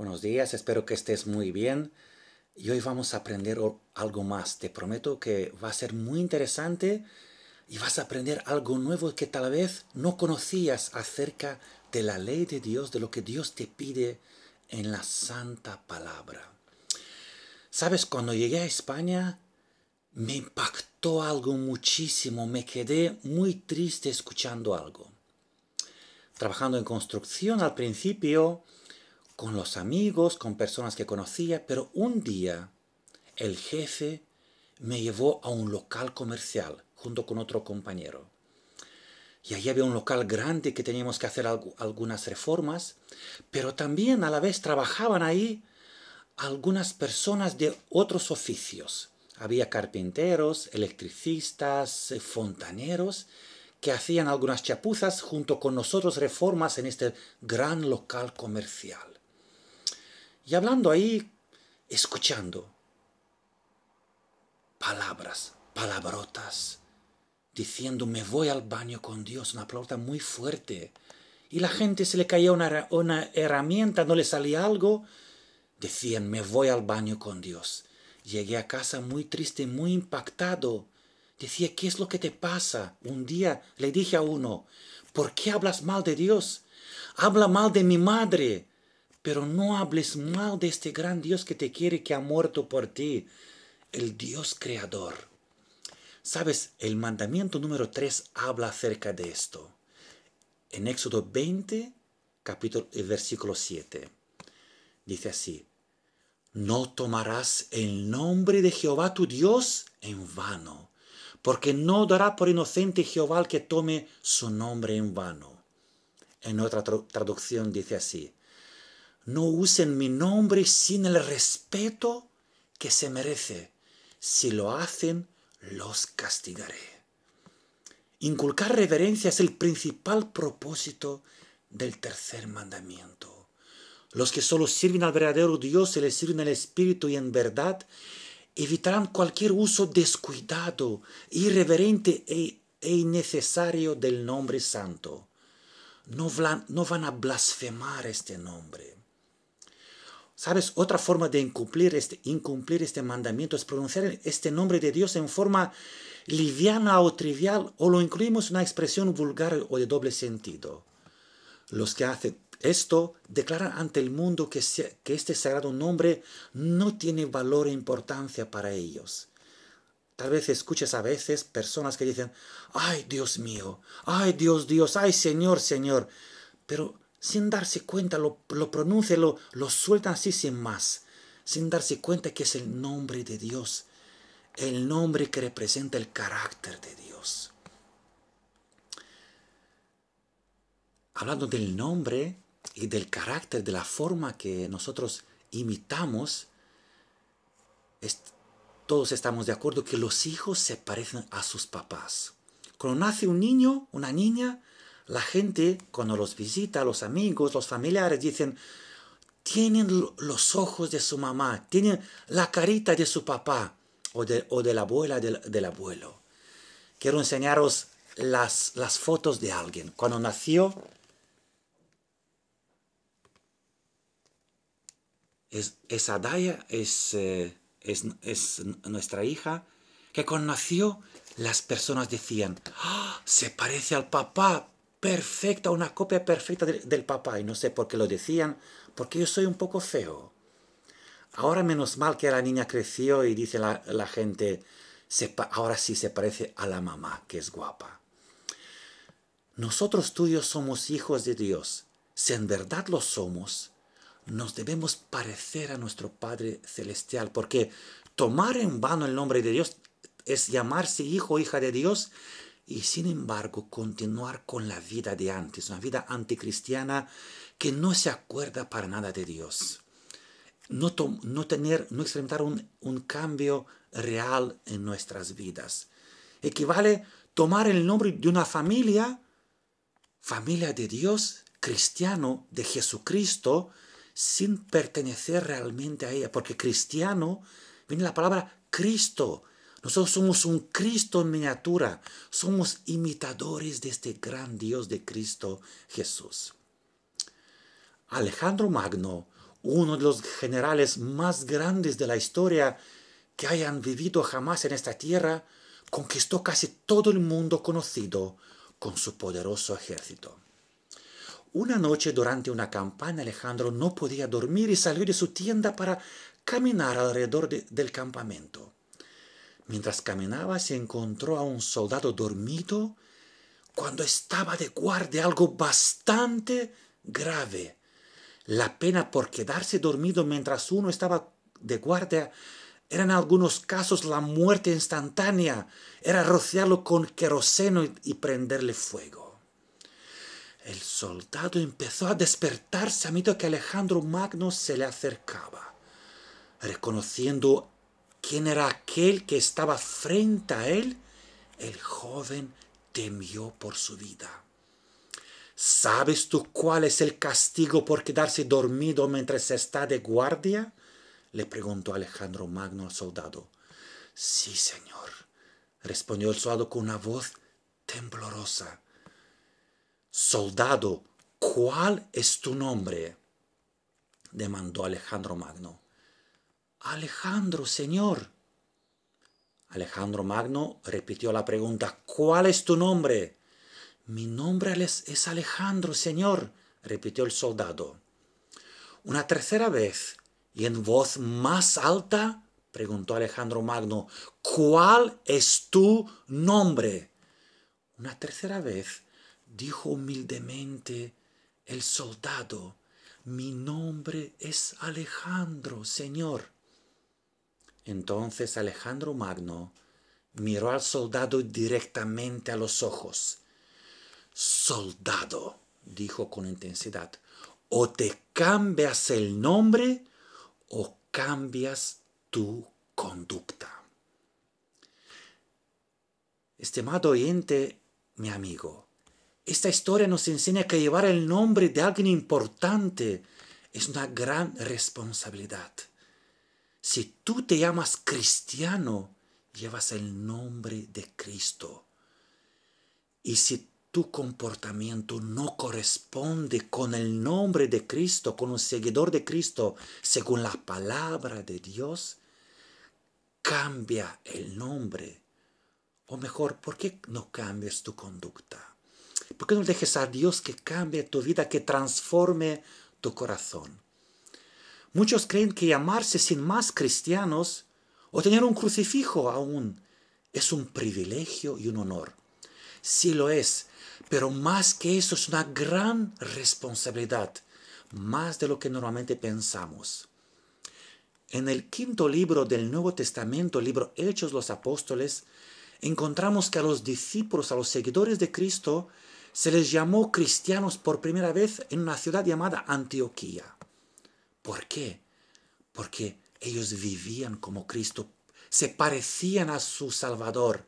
Buenos días, espero que estés muy bien. Y hoy vamos a aprender algo más. Te prometo que va a ser muy interesante y vas a aprender algo nuevo que tal vez no conocías acerca de la ley de Dios, de lo que Dios te pide en la santa palabra. Sabes, cuando llegué a España me impactó algo muchísimo, me quedé muy triste escuchando algo. Trabajando en construcción al principio, con los amigos, con personas que conocía, pero un día el jefe me llevó a un local comercial junto con otro compañero. Y allí había un local grande que teníamos que hacer algunas reformas, pero también a la vez trabajaban ahí algunas personas de otros oficios. Había carpinteros, electricistas, eh, fontaneros, que hacían algunas chapuzas junto con nosotros reformas en este gran local comercial. Y hablando ahí, escuchando palabras, palabrotas, diciendo me voy al baño con Dios, una palabra muy fuerte. Y la gente se le caía una, herramienta, no le salía algo, decían me voy al baño con Dios. Llegué a casa muy triste, muy impactado. Decía, ¿qué es lo que te pasa? Un día le dije a uno, ¿por qué hablas mal de Dios? Habla mal de mi madre pero no hables mal de este gran Dios que te quiere, que ha muerto por ti, el Dios creador. Sabes, el mandamiento número 3 habla acerca de esto. En Éxodo 20, capítulo, eh, versículo 7, dice así, no tomarás el nombre de Jehová tu Dios en vano, porque no dará por inocente Jehová al que tome su nombre en vano. En otra traducción dice así, no usen mi nombre sin el respeto que se merece. Si lo hacen, los castigaré. Inculcar reverencia es el principal propósito del tercer mandamiento. Los que solo sirven al verdadero Dios y le sirven el Espíritu y en verdad, evitarán cualquier uso descuidado, irreverente e, e innecesario del nombre santo. no van a blasfemar este nombre. ¿Sabes? Otra forma de este, incumplir este, mandamiento es pronunciar este nombre de Dios en forma liviana o trivial o lo incluimos en una expresión vulgar o de doble sentido. Los que hacen esto declaran ante el mundo que, que este sagrado nombre no tiene valor e importancia para ellos. Tal vez escuches a veces personas que dicen, ay Dios mío, ay Dios Dios, ay Señor Señor, pero sin darse cuenta, lo, lo pronuncia, lo, lo sueltan así sin más, sin darse cuenta que es el nombre de Dios, el nombre que representa el carácter de Dios. Hablando del nombre y del carácter, de la forma que nosotros imitamos, todos estamos de acuerdo que los hijos se parecen a sus papás. Cuando nace un niño, una niña, la gente cuando los visita, los amigos, los familiares, dicen, tienen los ojos de su mamá, tienen la carita de su papá o de, la abuela del, abuelo. Quiero enseñaros las, las fotos de alguien. Cuando nació, es, esa Adaya, es, eh, es, es, nuestra hija, que cuando nació las personas decían, ¡Ah, se parece al papá, perfecta, una copia perfecta del, papá. Y no sé por qué lo decían, porque yo soy un poco feo. Ahora menos mal que la niña creció y dice la, gente, ahora sí se parece a la mamá, que es guapa. Nosotros tuyos somos hijos de Dios. Si en verdad lo somos, nos debemos parecer a nuestro Padre Celestial, porque tomar en vano el nombre de Dios es llamarse hijo o hija de Dios y sin embargo continuar con la vida de antes, una vida anticristiana que no se acuerda para nada de Dios. No, no tener, no experimentar un, un cambio real en nuestras vidas. Equivale tomar el nombre de una familia, familia de Dios, cristiano de Jesucristo, sin pertenecer realmente a ella, porque cristiano viene la palabra Cristo, nosotros somos un Cristo en miniatura. Somos imitadores de este gran Dios de Cristo Jesús. Alejandro Magno, uno de los generales más grandes de la historia que hayan vivido jamás en esta tierra, conquistó casi todo el mundo conocido con su poderoso ejército. Una noche durante una campaña Alejandro no podía dormir y salió de su tienda para caminar alrededor del campamento. Mientras caminaba se encontró a un soldado dormido cuando estaba de guardia algo bastante grave. La pena por quedarse dormido mientras uno estaba de guardia era en algunos casos la muerte instantánea, era rociarlo con queroseno y prenderle fuego. El soldado empezó a despertarse a medida que Alejandro Magno se le acercaba. Reconociendo ¿Quién era aquel que estaba frente a él? El joven temió por su vida. ¿Sabes tú cuál es el castigo por quedarse dormido mientras está de guardia? le preguntó Alejandro Magno al soldado. Sí, señor, respondió el soldado con una voz temblorosa. Soldado, ¿cuál es tu nombre? demandó Alejandro Magno. Alejandro, señor. Alejandro Magno repitió la pregunta, ¿cuál es tu nombre? Mi nombre es Alejandro, señor, repitió el soldado. Una tercera vez, y en voz más alta, preguntó Alejandro Magno, ¿cuál es tu nombre? Una tercera vez, dijo humildemente el soldado, mi nombre es Alejandro, señor. Entonces Alejandro Magno miró al soldado directamente a los ojos. Soldado, dijo con intensidad, o te cambias el nombre o cambias tu conducta. Estimado oyente, mi amigo, esta historia nos enseña que llevar el nombre de alguien importante es una gran responsabilidad. Si tú te llamas cristiano, llevas el nombre de Cristo. Y si tu comportamiento no corresponde con el nombre de Cristo, con un seguidor de Cristo, según la palabra de Dios, cambia el nombre. O mejor, ¿por qué no cambias tu conducta? ¿Por qué no dejes a Dios que cambie tu vida, que transforme tu corazón? Muchos creen que llamarse sin más cristianos o tener un crucifijo aún es un privilegio y un honor. Sí lo es, pero más que eso es una gran responsabilidad, más de lo que normalmente pensamos. En el quinto libro del Nuevo Testamento, libro Hechos los Apóstoles, encontramos que a los discípulos, a los seguidores de Cristo, se les llamó cristianos por primera vez en una ciudad llamada Antioquía. ¿Por qué? Porque ellos vivían como Cristo, se parecían a su Salvador,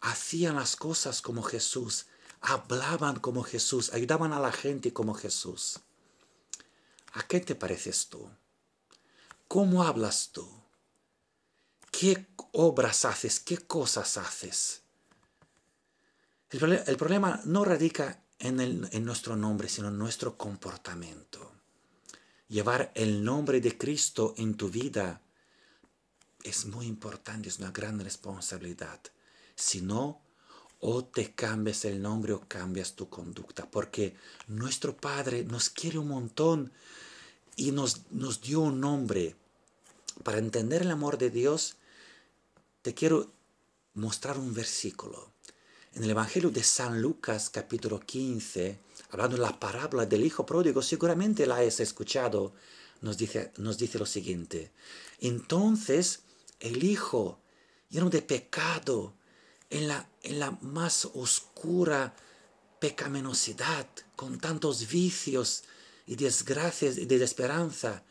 hacían las cosas como Jesús, hablaban como Jesús, ayudaban a la gente como Jesús. ¿A qué te pareces tú? ¿Cómo hablas tú? ¿Qué obras haces? ¿Qué cosas haces? El, problema no radica en nuestro nombre, sino en nuestro comportamiento llevar el nombre de Cristo en tu vida es muy importante, es una gran responsabilidad. Si no, o te cambias el nombre o cambias tu conducta, porque nuestro Padre nos quiere un montón y nos, nos dio un nombre. Para entender el amor de Dios, te quiero mostrar un versículo. En el Evangelio de San Lucas capítulo 15, hablando de la parábola del Hijo Pródigo, seguramente la has escuchado, nos dice, nos dice lo siguiente. Entonces el Hijo, lleno de pecado, en la, en la más oscura pecaminosidad, con tantos vicios y desgracias y desesperanza,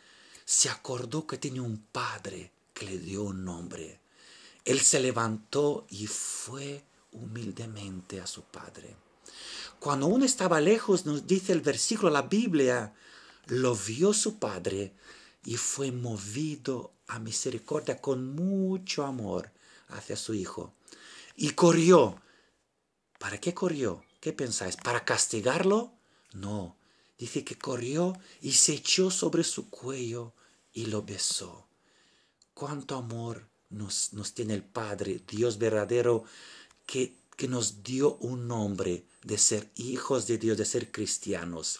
se acordó que tenía un padre que le dio un nombre. Él se levantó y fue humildemente a su Padre. Cuando uno estaba lejos, nos dice el versículo de la Biblia, lo vio su Padre y fue movido a misericordia con mucho amor hacia su Hijo. Y corrió. ¿Para qué corrió? ¿Qué pensáis? ¿Para castigarlo? No. Dice que corrió y se echó sobre su cuello y lo besó. Cuánto amor nos, nos tiene el Padre, Dios verdadero, que, nos dio un nombre de ser hijos de Dios, de ser cristianos.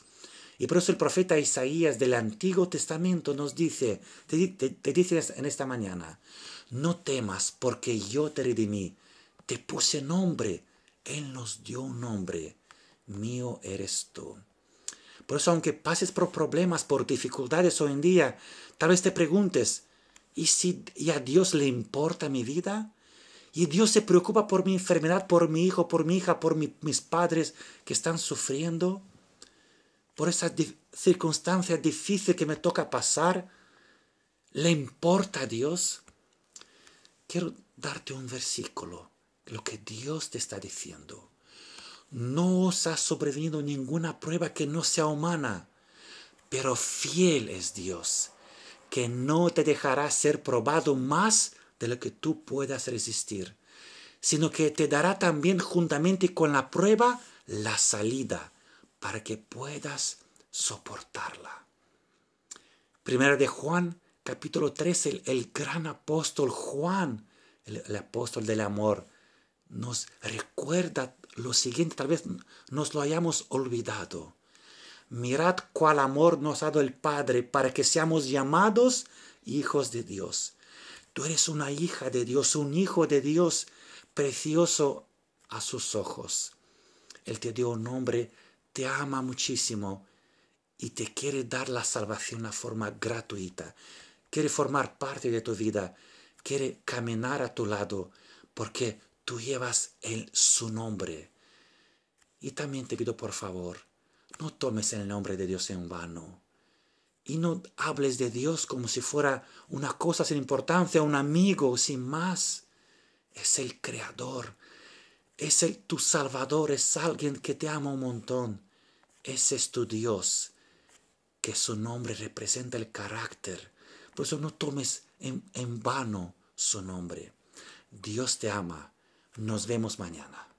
Y por eso el profeta Isaías del Antiguo Testamento nos dice, te, dice en esta mañana, no temas porque yo te redimí, te puse nombre, Él nos dio un nombre, mío eres tú. Por eso aunque pases por problemas, por dificultades hoy en día, tal vez te preguntes, ¿y si y a Dios le importa mi vida? Y Dios se preocupa por mi enfermedad, por mi hijo, por mi hija, por mis padres que están sufriendo, por esa circunstancia difícil que me toca pasar. ¿Le importa a Dios? Quiero darte un versículo, lo que Dios te está diciendo. No os ha sobrevenido ninguna prueba que no sea humana, pero fiel es Dios, que no te dejará ser probado más de lo que tú puedas resistir, sino que te dará también juntamente con la prueba la salida para que puedas soportarla. Primera de Juan, capítulo 13, el, gran apóstol Juan, el, el apóstol del amor, nos recuerda lo siguiente, tal vez nos lo hayamos olvidado. Mirad cuál amor nos ha dado el Padre para que seamos llamados hijos de Dios. Tú eres una hija de Dios, un hijo de Dios, precioso a sus ojos. Él te dio un nombre, te ama muchísimo y te quiere dar la salvación de forma gratuita. Quiere formar parte de tu vida, quiere caminar a tu lado, porque tú llevas el, su nombre. Y también te pido por favor, no tomes el nombre de Dios en vano. Y no hables de Dios como si fuera una cosa sin importancia, un amigo, sin más. Es el Creador. Es el, tu Salvador. Es alguien que te ama un montón. Ese es tu Dios. Que su nombre representa el carácter. Por eso no tomes en vano su nombre. Dios te ama. Nos vemos mañana.